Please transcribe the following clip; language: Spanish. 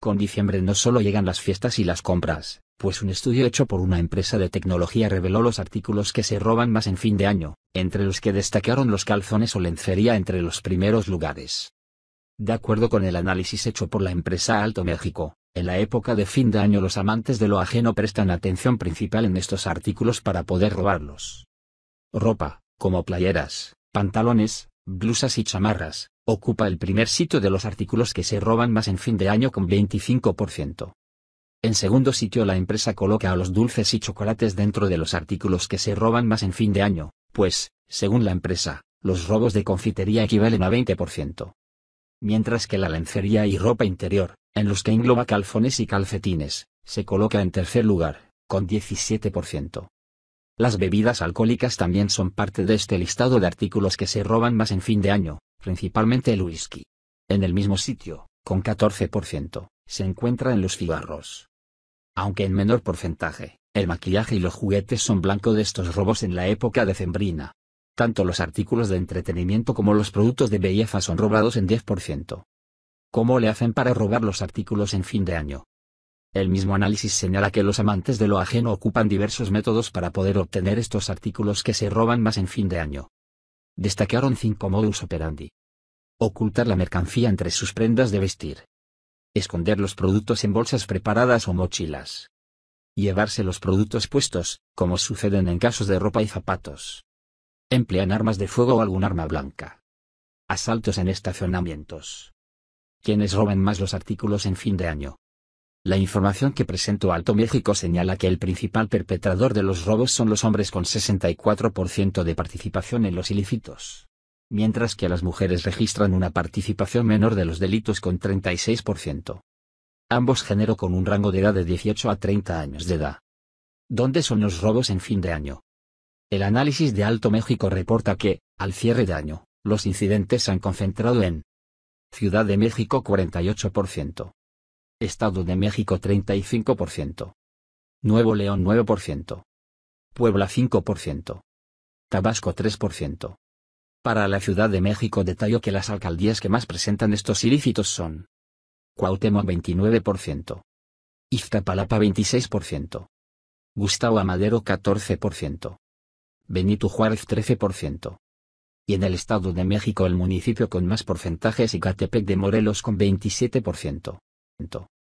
Con diciembre no solo llegan las fiestas y las compras, pues un estudio hecho por una empresa de tecnología reveló los artículos que se roban más en fin de año, entre los que destacaron los calzones o lencería entre los primeros lugares. De acuerdo con el análisis hecho por la empresa Alto México, en la época de fin de año los amantes de lo ajeno prestan atención principal en estos artículos para poder robarlos. Ropa, como playeras, pantalones, blusas y chamarras, ocupa el primer sitio de los artículos que se roban más en fin de año con 25%. En segundo sitio la empresa coloca a los dulces y chocolates dentro de los artículos que se roban más en fin de año, pues, según la empresa, los robos de confitería equivalen a 20%. Mientras que la lencería y ropa interior, en los que engloba calzones y calcetines, se coloca en tercer lugar, con 17%. Las bebidas alcohólicas también son parte de este listado de artículos que se roban más en fin de año, principalmente el whisky. En el mismo sitio, con 14%, se encuentran los cigarros. Aunque en menor porcentaje, el maquillaje y los juguetes son blanco de estos robos en la época decembrina. Tanto los artículos de entretenimiento como los productos de belleza son robados en 10%. ¿Cómo le hacen para robar los artículos en fin de año? El mismo análisis señala que los amantes de lo ajeno ocupan diversos métodos para poder obtener estos artículos que se roban más en fin de año. Destacaron cinco modus operandi. Ocultar la mercancía entre sus prendas de vestir. Esconder los productos en bolsas preparadas o mochilas. Llevarse los productos puestos, como suceden en casos de ropa y zapatos. Emplean armas de fuego o algún arma blanca. Asaltos en estacionamientos. Quienes roban más los artículos en fin de año la información que presentó Alto México señala que el principal perpetrador de los robos son los hombres con 64% de participación en los ilícitos. Mientras que las mujeres registran una participación menor de los delitos con 36%. Ambos género con un rango de edad de 18 a 30 años de edad. ¿Dónde son los robos en fin de año? El análisis de Alto México reporta que, al cierre de año, los incidentes se han concentrado en Ciudad de México 48%. Estado de México 35%. Nuevo León 9%. Puebla 5%. Tabasco 3%. Para la Ciudad de México detallo que las alcaldías que más presentan estos ilícitos son Cuauhtémoc 29%. Iztapalapa 26%. Gustavo Amadero 14%. Benito Juárez 13%. Y en el Estado de México el municipio con más porcentajes es Catepec de Morelos con 27%. momento.